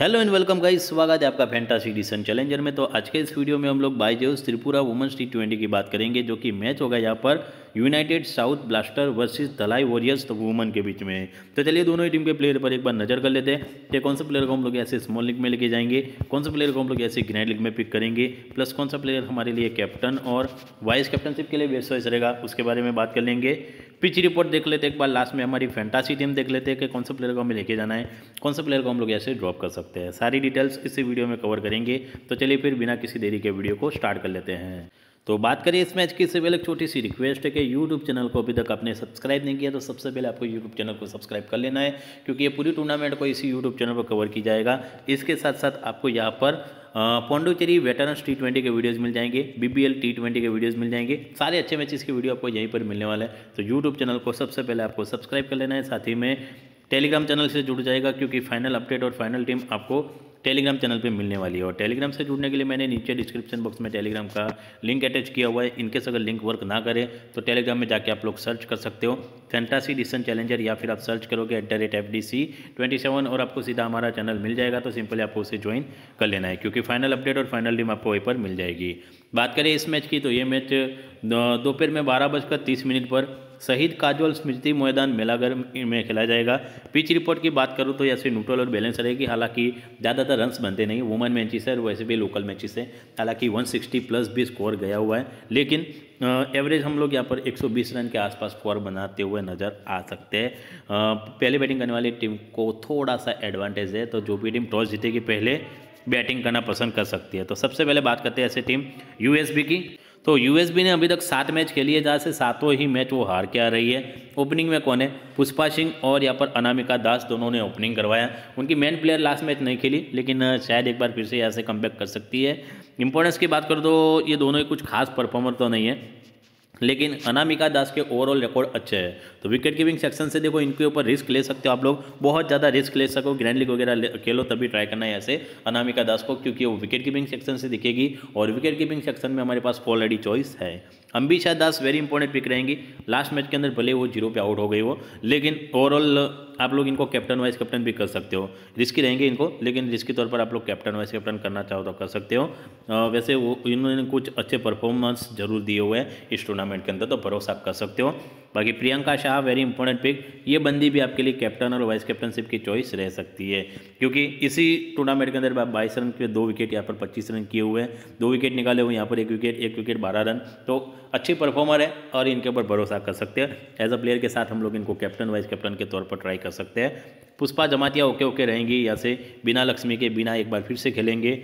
hello and welcome guys स्वागत है आपका फैंटासी डिसन चैलेंजर में तो आज के इस वीडियो में हम लोग बाईजेस त्रिपुरा वुमेंस टी ट्वेंटी की बात करेंगे जो कि मैच होगा यहाँ पर united south blaster versus Dalai warriors तो वुमन के बीच में तो चलिए दोनों ही टीम के प्लेयर पर एक बार नजर कर लेते हैं कि कौन सा प्लेयर को हम लोग ऐसे स्मॉल लीग में लेके जाएंगे कौन सा प्लेयर को हम लोग ऐसे ग्रैंड लीग में पिक करेंगे प्लस कौन सा प्लेयर हमारे लिए कैप्टन और वाइस कैप्टनशिप के लिए बेस्ट रहेगा उसके बारे में बात कर लेंगे पिच रिपोर्ट देख लेते एक बार लास्ट में हमारी फैंटासी टीम देख लेते हैं कि कौन से प्लेयर को हमें लेके जाना है कौन से प्लेयर को हम लोग ऐसे ड्रॉप कर सकते हैं सारी डिटेल्स इसी वीडियो में कवर करेंगे तो चलिए फिर बिना किसी देरी के वीडियो को स्टार्ट कर लेते हैं तो बात करें इस मैच की से पहले एक छोटी सी रिक्वेस्ट है कि यूट्यूब चैनल को अभी तक आपने सब्सक्राइब नहीं किया तो सबसे पहले आपको यूट्यूब चैनल को सब्सक्राइब कर लेना है क्योंकि ये पूरी टूर्नामेंट को इसी यूट्यूब चैनल पर कवर की जाएगा इसके साथ साथ आपको यहाँ पर पौंडुचेरी वेटरन्स टी ट्वेंटी के वीडियोज़ मिल जाएंगे B B L T twenty के वीडियोज़ मिल जाएंगे सारे अच्छे मैचेस के वीडियो आपको यहीं पर मिलने वाला है तो यूट्यूब चैनल को सबसे पहले आपको सब्सक्राइब कर लेना है साथ ही में टेलीग्राम चैनल से जुड़ जाएगा क्योंकि फाइनल अपडेट और फाइनल टीम आपको टेलीग्राम चैनल पर मिलने वाली है और टेलीग्राम से जुड़ने के लिए मैंने नीचे डिस्क्रिप्शन बॉक्स में टेलीग्राम का लिंक अटैच किया हुआ है इनकेस अगर लिंक वर्क ना करे तो टेलीग्राम में जाके आप लोग सर्च कर सकते हो फैंटासी डिसन चैलेंजर या फिर आप सर्च करोगे at the rate F D C twenty seven और आपको सीधा हमारा चैनल मिल जाएगा तो सिंपली आपको उसे ज्वाइन कर लेना है क्योंकि फाइनल अपडेट और फाइनल टीम आपको वहीं पर मिल जाएगी बात करें इस मैच की तो ये मैच दोपहर में बारह बजकर तीस मिनट पर शहीद काजवल स्मृति मैदान मेलागर में खेला जाएगा पिच रिपोर्ट की बात करूँ तो या फिर न्यूट्रल और बैलेंस रहेगी हालांकि ज़्यादातर रन बनते नहीं वुमेन मैचेस है वैसे भी लोकल मैचेस है हालांकि 160 प्लस भी स्कोर गया हुआ है लेकिन एवरेज हम लोग यहाँ पर 120 रन के आसपास स्कोर बनाते हुए नज़र आ सकते हैं पहले बैटिंग करने वाली टीम को थोड़ा सा एडवांटेज है तो जो भी टीम टॉस जीतेगी पहले बैटिंग करना पसंद कर सकती है तो सबसे पहले बात करते हैं ऐसे टीम यूएसबी की तो यूएसबी ने अभी तक सात मैच खेली है जहाँ से सातों ही मैच वो हार के आ रही है ओपनिंग में कौन है पुष्पा सिंह और यहाँ पर अनामिका दास दोनों ने ओपनिंग करवाया उनकी मेन प्लेयर लास्ट मैच नहीं खेली लेकिन शायद एक बार फिर से यहाँ से कम कर सकती है इंपॉर्टेंस की बात करो तो ये दोनों ही कुछ खास परफॉर्मर तो नहीं है लेकिन अनामिका दास के ओवरऑल रिकॉर्ड अच्छे हैं तो विकेट कीपिंग सेक्शन से देखो इनके ऊपर रिस्क ले सकते हो आप लोग बहुत ज़्यादा रिस्क ले सको ग्रैंड लीग वगैरह खेलो तभी ट्राई करना है ऐसे अनामिका दास को क्योंकि वो विकेट कीपिंग सेक्शन से दिखेगी और विकेट कीपिंग सेक्शन में हमारे पास ऑलरेडी चॉइस है Ambisha Das very important pick रहेंगी लास्ट मैच के अंदर भले वो जीरो पे आउट हो गई वो लेकिन ओवरऑल आप लोग इनको कैप्टन वाइस कैप्टन भी कर सकते हो रिस्की रहेंगे इनको लेकिन रिस्की तौर पर आप लोग कैप्टन वाइस कैप्टन करना चाहो तो कर सकते हो वैसे वो इन्होंने कुछ अच्छे परफॉर्मेंस जरूर दिए हुए हैं इस टूर्नामेंट के अंदर तो भरोसा कर सकते हो बाकी Priyanka Shah very important pick ये बंदी भी आपके लिए कैप्टन और वाइस कैप्टनशिप की चॉइस रह सकती है क्योंकि इसी टूर्नामेंट के अंदर बाईस रन के दो विकेट यहाँ पर पच्चीस रन किए हुए हैं दो विकेट निकाले हुए यहाँ पर एक विकेट एक विकेट बारह रन तो अच्छे परफॉर्मर है और इनके ऊपर भरोसा कर सकते हैं एज अ प्लेयर के साथ हम लोग इनको कैप्टन वाइस कैप्टन के तौर पर ट्राई कर सकते हैं पुष्पा जमातिया ओके ओके रहेंगी या से बिना लक्ष्मी के बिना एक बार फिर से खेलेंगे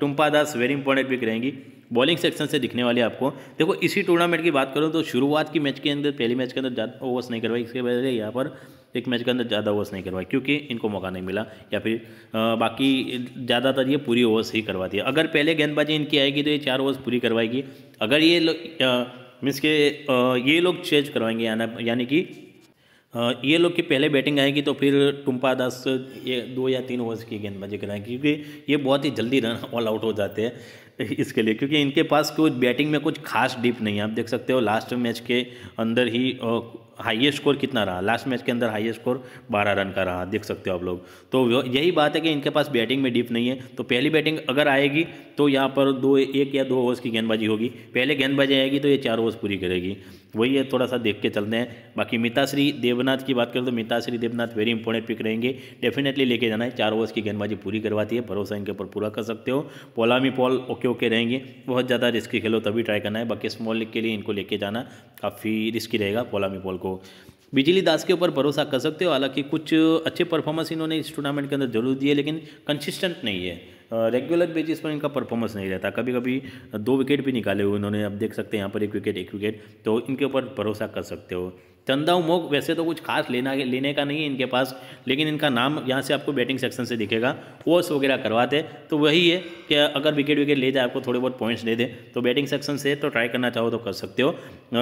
Tumpa Das very important pick रहेंगी बॉलिंग सेक्शन से दिखने वाली आपको देखो इसी टूर्नामेंट की बात करूँ तो शुरुआत की मैच के अंदर पहली मैच के अंदर ज़्यादा ओवर्स नहीं करवाई इसके वजह से यहाँ पर एक मैच के अंदर ज़्यादा ओवर्स नहीं करवाई क्योंकि इनको मौका नहीं मिला या फिर बाकी ज़्यादातर ये पूरी ओवर्स ही करवाती है अगर पहले गेंदबाजी इनकी आएगी तो ये चार ओवर्स पूरी करवाएगी अगर ये मीन्स के ये लोग चेंज करवाएंगे यानी कि ये लोग की पहले बैटिंग आएगी तो फिर टुम्पा दास ये दो या तीन ओवर्स की गेंदबाजी कराएंगे क्योंकि ये बहुत ही जल्दी रन ऑल आउट हो जाते हैं इसके लिए क्योंकि इनके पास कोई बैटिंग में कुछ खास डीप नहीं है आप देख सकते हो लास्ट मैच के अंदर ही हाईएस्ट स्कोर कितना रहा लास्ट मैच के अंदर हाईएस्ट स्कोर बारह रन का रहा देख सकते हो आप लोग तो यही बात है कि इनके पास बैटिंग में डीप नहीं है तो पहली बैटिंग अगर आएगी तो यहाँ पर दो एक या दो ओवर्स की गेंदबाजी होगी पहले गेंदबाजी आएगी तो ये चार ओवर्स पूरी करेगी वही है थोड़ा सा देख के चलते हैं बाकी मिताश्री देवनाथ की बात करें तो Mitashree Devnath very important pick रहेंगे डेफिनेटली लेके जाना है चार ओवर्स की गेंदबाजी पूरी करवाती है भरोसा इनके ऊपर पूरा कर सकते हो पोलामी पॉल ओके होकर रहेंगे बहुत ज़्यादा रिस्की खेलो तभी ट्राई करना है बाकी स्मॉल लीग के लिए इनको लेके जाना काफ़ी रिस्की रहेगा पोलामी बॉल को बिजली दास के ऊपर भरोसा कर सकते हो हालांकि कुछ अच्छे परफॉर्मेंस इन्होंने इस टूर्नामेंट के अंदर जरूर दिए लेकिन कंसिस्टेंट नहीं है रेगुलर बेसिस पर इनका परफॉर्मेंस नहीं रहता कभी कभी दो विकेट भी निकाले हुए इन्होंने अब देख सकते हैं यहाँ पर एक विकेट एक विकेट तो इनके ऊपर भरोसा कर सकते हो चंदा उमोग वैसे तो कुछ खास लेना लेने का नहीं है इनके पास लेकिन इनका नाम यहाँ से आपको बैटिंग सेक्शन से दिखेगा ओवर्स वगैरह करवाते तो वही है कि अगर विकेट विकेट ले जाए आपको थोड़े बहुत पॉइंट्स दे दे तो बैटिंग सेक्शन से तो ट्राई करना चाहो तो कर सकते हो आ,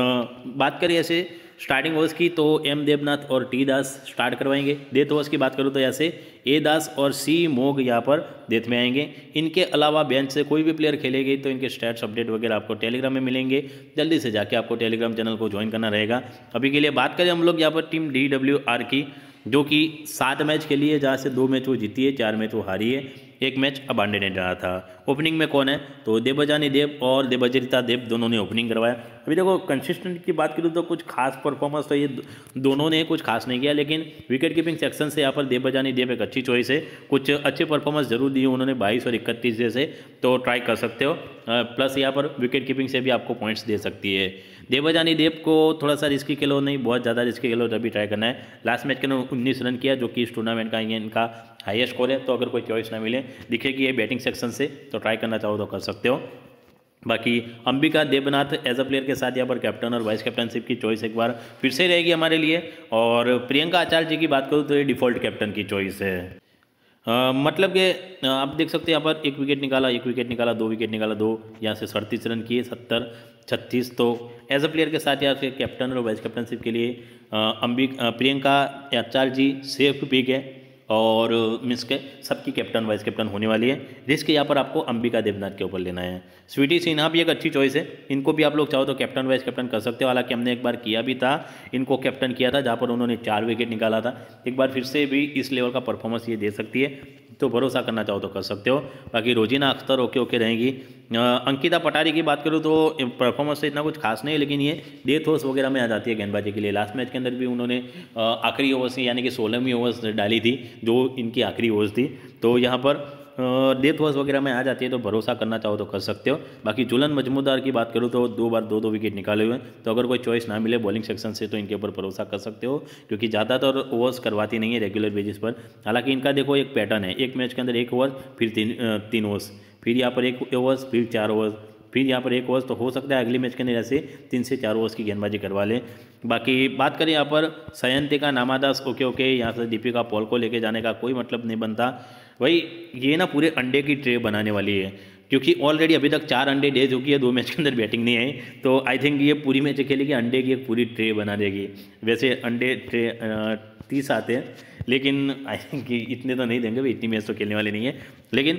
बात करें ऐसे स्टार्टिंग ओवर्स की तो एम देवनाथ और टी दास स्टार्ट करवाएंगे डेथ ओवर्स की बात करूँ तो यहाँ से ए दास और सी मोग यहाँ पर डेथ में आएंगे इनके अलावा बेंच से कोई भी प्लेयर खेलेगी तो इनके स्टैट्स अपडेट वगैरह आपको टेलीग्राम में मिलेंगे जल्दी से जाके आपको टेलीग्राम चैनल को ज्वाइन करना रहेगा अभी के लिए है बात करें हम लोग यहाँ पर टीम डी डब्ल्यू आर की जो कि सात मैच के लिए जहाँ से दो मैच वो जीती है चार मैच वो हारी है एक मैच अबांडेड ने डाला था ओपनिंग में कौन है तो देवजानी देव और देवजरिता देव दोनों ने ओपनिंग करवाया अभी देखो कंसिस्टेंट की बात करूँ तो कुछ खास परफॉर्मेंस तो ये दोनों ने कुछ खास नहीं किया लेकिन विकेट कीपिंग सेक्शन से यहाँ पर देवजानी देव एक अच्छी चॉइस है कुछ अच्छे परफॉर्मेंस जरूर दिए उन्होंने बाईस और इकतीस जैसे तो ट्राई कर सकते हो प्लस यहाँ पर विकेट कीपिंग से भी आपको पॉइंट्स दे सकती है देवजानी देव को थोड़ा सा रिस्की खेलो नहीं बहुत ज़्यादा रिस्की खेलो तभी ट्राई करना है लास्ट मैच के उन्होंने उन्नीस रन किया जो कि इस टूर्नामेंट का इनका हाईएस्ट स्कोर है तो अगर कोई चॉइस ना मिले दिखेगी ये बैटिंग सेक्शन से तो ट्राई करना चाहो तो कर सकते हो बाकी Ambika Devnath as a player के साथ यहाँ पर कैप्टन और वाइस कैप्टनशिप की चॉइस एक बार फिर से रहेगी हमारे लिए और प्रियंका आचार्य जी की बात करूँ तो ये डिफॉल्ट कैप्टन की चॉइस है आ, मतलब कि आप देख सकते हैं यहाँ पर एक विकेट निकाला एक विकेट निकाला दो विकेट निकाला दो यहाँ से सड़तीस रन किए सत्तर छत्तीस तो एज अ प्लेयर के साथ यहाँ के कैप्टन और वाइस कैप्टनशिप के लिए अंबिक प्रियंका आचार्य जी सेफ पिक है और मिस के सबकी कैप्टन वाइस कैप्टन होने वाली है रिस्क यहाँ पर आपको अंबिका देवनाथ के ऊपर लेना है स्वीटी सिन्हा भी एक अच्छी चॉइस है इनको भी आप लोग चाहो तो कैप्टन वाइस कैप्टन कर सकते हो हालांकि हमने एक बार किया भी था इनको कैप्टन किया था जहाँ पर उन्होंने चार विकेट निकाला था एक बार फिर से भी इस लेवल का परफॉर्मेंस ये दे सकती है तो भरोसा करना चाहो तो कर सकते हो बाकी रोजीना अख्तर ओके ओके रहेंगी अंकिता पटारी की बात करूँ तो परफॉर्मेंस तो इतना कुछ खास नहीं है लेकिन ये डेथ होर्स वगैरह में आ जाती है गेंदबाजी के लिए लास्ट मैच के अंदर भी उन्होंने आखिरी ओवर्स यानी कि सोलहवीं ओवर्स डाली थी जो इनकी आखिरी ओवर्स थी तो यहाँ पर डेथ वॉस वगैरह में आ जाती है तो भरोसा करना चाहो तो कर सकते हो बाकी जुलन मजमूदार की बात करूँ तो दो बार दो दो विकेट निकाले हुए हैं तो अगर कोई चॉइस ना मिले बॉलिंग सेक्शन से तो इनके ऊपर भरोसा कर सकते हो क्योंकि ज़्यादातर ओवर्स करवाती नहीं है रेगुलर बेसिस पर हालांकि इनका देखो एक पैटर्न है एक मैच के अंदर एक ओवर फिर तीन तीन ओवर्स फिर यहाँ पर एक ओवर्स फिर चार ओवर्स फिर यहाँ पर एक ओवर तो हो सकता है अगले मैच के अंदर ऐसे तीन से चार ओवर्स की गेंदबाजी करवा लें बाकी बात करें यहाँ पर सयंती का नामादास ओके ओके यहाँ से दीपिका पॉल को लेके जाने का कोई मतलब नहीं बनता भाई ये ना पूरे अंडे की ट्रे बनाने वाली है क्योंकि ऑलरेडी अभी तक चार अंडे डे चुकी है दो मैच के अंदर बैटिंग नहीं आई तो आई थिंक ये पूरी मैच खेलेगी अंडे की एक पूरी ट्रे बना देगी वैसे अंडे ट्रे तीस आते हैं लेकिन आई थिंक इतने तो नहीं देंगे भाई इतनी मैच तो खेलने वाले नहीं है लेकिन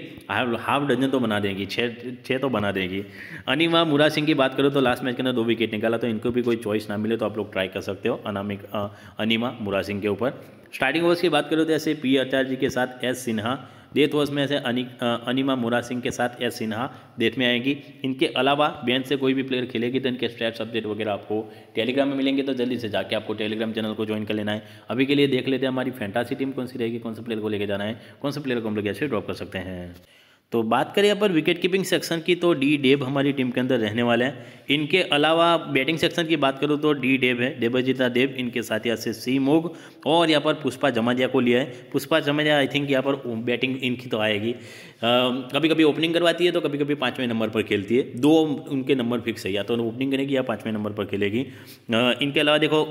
हाफ डजन तो बना देंगी छः छः तो बना देगी अनिमा मुरा सिंह की बात करो तो लास्ट मैच के अंदर दो विकेट निकाला तो इनको भी कोई चॉइस ना मिले तो आप लोग ट्राई कर सकते हो अनामिक अनिमा मुरा सिंह के ऊपर स्टार्टिंग ओवर्स की बात करो तो ऐसे पी आचार्य जी के साथ एस सिन्हा डेथ वॉच में से अनि, अनिमा मुरा सिंह के साथ एस सिन्हा डेथ में आएगी इनके अलावा बेंच से कोई भी प्लेयर खेलेगी तो इनके स्टैट्स अपडेट वगैरह आपको टेलीग्राम में मिलेंगे तो जल्दी से जाके आपको टेलीग्राम चैनल को ज्वाइन कर लेना है अभी के लिए देख लेते हैं हमारी फैंटासी टीम कौन सी रहेगी कौन से प्लेयर को लेकर जाना है कौन से प्लेयर को हम लोग ऐसे ड्रॉप कर सकते हैं तो बात करें यहाँ पर विकेट कीपिंग सेक्शन की तो डी डेब हमारी टीम के अंदर रहने वाले हैं इनके अलावा बैटिंग सेक्शन की बात करूँ तो डी डेब है देवजिता देव इनके साथ यहाँ से सी मोग और यहाँ पर पुष्पा जमाजिया को लिया है पुष्पा जमाजिया आई थिंक यहाँ पर बैटिंग इनकी तो आएगी आ, कभी कभी ओपनिंग करवाती है तो कभी कभी पाँचवें नंबर पर खेलती है दो उनके नंबर फिक्स है या तो ओपनिंग करेगी या पाँचवें नंबर पर खेलेगी इनके अलावा देखो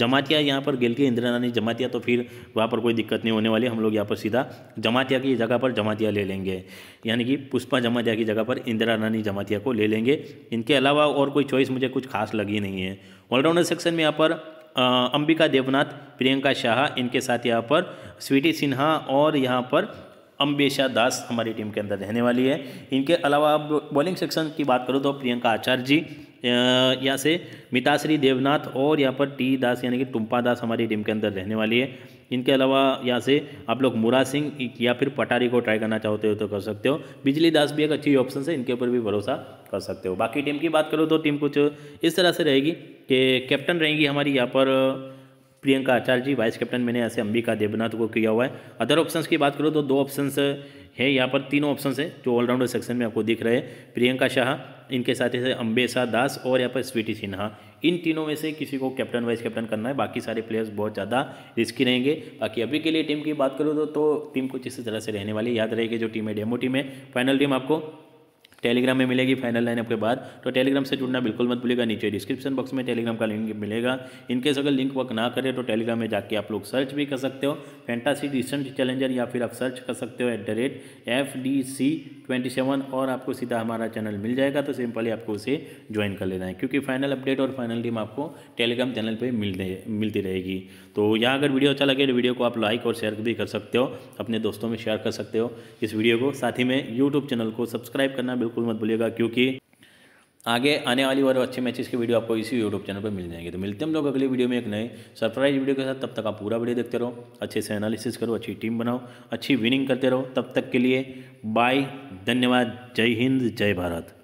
जमातिया यहाँ पर गेलती है इंदिरा रानी जमातिया तो फिर वहाँ पर कोई दिक्कत नहीं होने वाली हम लोग यहाँ पर सीधा जमातिया की जगह पर जमातिया ले लेंगे यानी कि पुष्पा जमातिया की जगह पर इंदिरा रानी जमातिया को ले लेंगे इनके अलावा और कोई चॉइस मुझे कुछ खास लगी नहीं है ऑलराउंडर सेक्शन में यहाँ पर अंबिका देवनाथ प्रियंका शाह इनके साथ यहाँ पर स्वीटी सिन्हा और यहाँ पर अम्बेशा दास हमारी टीम के अंदर रहने वाली है इनके अलावा अब बॉलिंग सेक्शन की बात करूँ तो प्रियंका आचार्य जी यहाँ से मिताश्री देवनाथ और यहाँ पर टी दास यानी कि टुम्पा दास हमारी टीम के अंदर रहने वाली है इनके अलावा यहाँ से आप लोग मुरा सिंह या फिर पटारी को ट्राई करना चाहते हो तो कर सकते हो बिजली दास भी एक अच्छी ऑप्शन है इनके ऊपर भी भरोसा कर सकते हो बाकी टीम की बात करो तो टीम कुछ इस तरह से रहेगी कि कैप्टन रहेंगी हमारी यहाँ पर प्रियंका आचार्य जी वाइस कैप्टन मैंने ऐसे अंबिका देवनाथ को किया हुआ है अदर ऑप्शंस की बात करो तो दो ऑप्शंस है यहाँ पर तीनों ऑप्शन है जो ऑलराउंडर सेक्शन में आपको दिख रहे हैं प्रियंका शाह इनके साथ ही अम्बेशा दास और यहाँ पर स्वीटी सिन्हा इन तीनों में से किसी को कैप्टन वाइस कैप्टन करना है बाकी सारे प्लेयर्स बहुत ज़्यादा रिस्की रहेंगे बाकी अभी के लिए टीम की बात करूँ तो, टीम तो कुछ इसी तरह से रहने वाली याद रहेगी जो टीम है डेमो टीम है फाइनल टीम आपको टेलीग्राम में मिलेगी फाइनल लाइन आपके बाद तो टेलीग्राम से जुड़ना बिल्कुल मत भूलिएगा नीचे डिस्क्रिप्शन बॉक्स में टेलीग्राम का लिंक मिलेगा इनकेस अगर लिंक वर्क ना करे तो टेलीग्राम में जाके आप लोग सर्च भी कर सकते हो फैंटासी रिसेंट चैलेंजर या फिर आप सर्च कर सकते हो at the rate F D C twenty seven और आपको सीधा हमारा चैनल मिल जाएगा तो सिंपली आपको उसे ज्वाइन कर लेना है क्योंकि फाइनल अपडेट और फाइनल टीम आपको टेलीग्राम चैनल पर मिलने मिलती रहेगी तो यहाँ अगर वीडियो अच्छा लगे तो वीडियो को आप लाइक और शेयर भी कर सकते हो अपने दोस्तों में शेयर कर सकते हो इस वीडियो को साथ ही में यूट्यूब चैनल को सब्सक्राइब करना बिल्कुल मत भूलिएगा क्योंकि आगे आने वाली और अच्छे मैचेस के वीडियो आपको इसी यूट्यूब चैनल पर मिल जाएंगे तो मिलते हैं हम लोग अगले वीडियो में एक नए सरप्राइज वीडियो के साथ तब तक आप पूरा वीडियो देखते रहो अच्छे से एनालिसिस करो अच्छी टीम बनाओ अच्छी विनिंग करते रहो तब तक के लिए बाय धन्यवाद जय हिंद जय भारत